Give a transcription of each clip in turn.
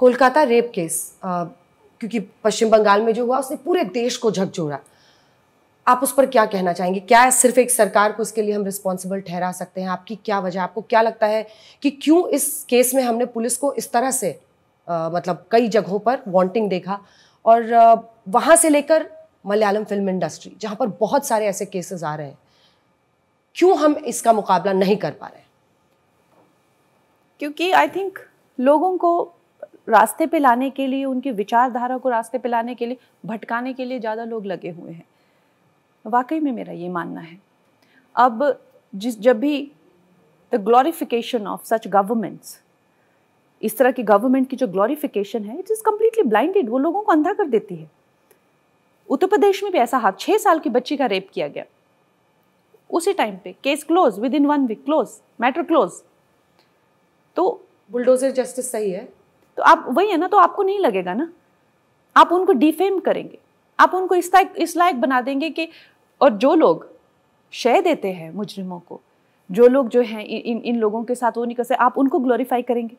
Kolkata rape case आ, क्योंकि पश्चिम बंगाल में जो हुआ उसने पूरे देश को झकझोरा आप उस पर क्या कहना चाहेंगे क्या सिर्फ एक सरकार को इसके लिए हम रिस्पॉन्सिबल ठहरा सकते हैं आपकी क्या वजह आपको क्या लगता है कि क्यों इस केस में हमने पुलिस को इस तरह से आ, मतलब कई जगहों पर वांटिंग देखा और आ, वहाँ से लेकर मलयालम फिल्म इंडस्ट्री जहाँ पर बहुत सारे ऐसे केसेस आ रहे हैं क्यों हम इसका मुकाबला नहीं कर पा रहे क्योंकि आई थिंक लोगों को रास्ते पे लाने के लिए उनकी विचारधारा को रास्ते पे लाने के लिए भटकाने के लिए ज़्यादा लोग लगे हुए हैं वाकई में मेरा ये मानना है अब जिस जब भी the glorification of such governments इस तरह की गवर्नमेंट की जो ग्लोरिफिकेशन है इट इज़ कम्प्लीटली ब्लाइंडेड वो लोगों को अंधा कर देती है उत्तर प्रदेश में भी ऐसा हाथ छः साल की बच्ची का रेप किया गया उसी टाइम पे case close within one week close matter close तो बुलडोजर जस्टिस सही है तो आप वही है ना तो आपको नहीं लगेगा ना आप उनको डिफेम करेंगे आप उनको इस लायक इस लायक बना देंगे कि और जो लोग शय देते हैं मुजरिमों को जो लोग जो हैं इन इन लोगों के साथ वो नहीं कर सकते आप उनको ग्लोरीफाई करेंगे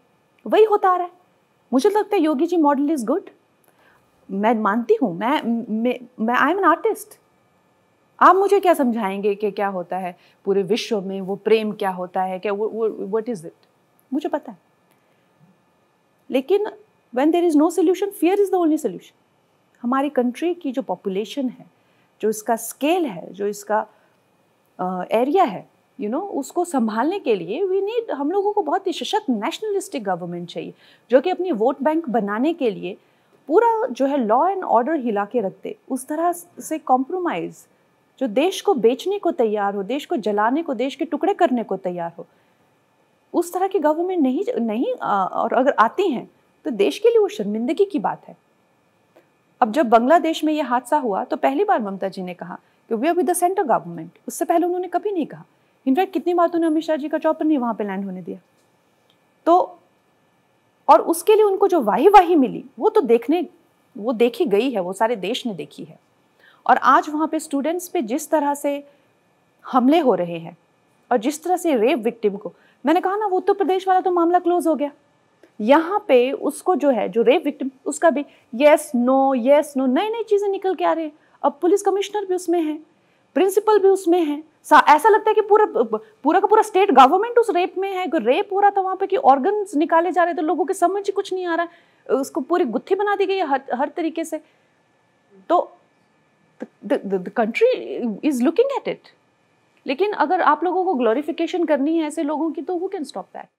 वही होता आ रहा है मुझे तो लगता है Yogi ji model is good मैं मानती हूँ मैं मैं आई एम एन आर्टिस्ट आप मुझे क्या समझाएंगे कि क्या होता है पूरे विश्व में वो प्रेम क्या होता है क्या वो वट इज़ इट मुझे पता है लेकिन when there is no solution fear is the only solution हमारी कंट्री की जो पॉपुलेशन है जो इसका स्केल है जो इसका एरिया uh, है यू you नो know, उसको संभालने के लिए वी नीड हम लोगों को बहुत ही सशक्त नेशनलिस्टिक गवर्नमेंट चाहिए जो कि अपनी वोट बैंक बनाने के लिए पूरा जो है लॉ एंड ऑर्डर हिला के रखते उस तरह से कॉम्प्रोमाइज़ जो देश को बेचने को तैयार हो देश को जलाने को देश के टुकड़े करने को तैयार हो उस तरह की गवर्नमेंट नहीं नहीं और अगर आती हैं तो देश के लिए वो शर्मिंदगी की बात है अब जब बांग्लादेश में ये हादसा हुआ तो पहली बार ममता जी ने कहा कि we are with the central government उससे पहले उन्होंने कभी नहीं कहा इनफैक्ट कितनी बार तो उन्होंने अमित शाह जी का चौपर नहीं वहाँ पर लैंड होने दिया तो और उसके लिए उनको जो वाही वाही मिली वो तो देखने वो देखी गई है वो सारे देश ने देखी है और आज वहाँ पे स्टूडेंट्स पे जिस तरह से हमले हो रहे हैं और जिस तरह से रेप विक्टिम को मैंने कहा ना वो उत्तर प्रदेश वाला तो मामला क्लोज हो गया यहाँ पे उसको जो है जो रेप विक्टिम उसका भी यस नो यस नो नई नई चीज़ें निकल के आ रही हैं अब पुलिस कमिश्नर भी उसमें है प्रिंसिपल भी उसमें है ऐसा लगता है कि पूरा पूरा का पूरा स्टेट गवर्नमेंट उस रेप में है रेप हो रहा था वहाँ पे कि ऑर्गन्स निकाले जा रहे थे लोगों के समझ कुछ नहीं आ रहा उसको पूरी गुत्थी बना दी गई हर हर तरीके से तो the country is looking at it लेकिन अगर आप लोगों को ग्लोरिफिकेशन करनी है ऐसे लोगों की तो हु कैन स्टॉप दैट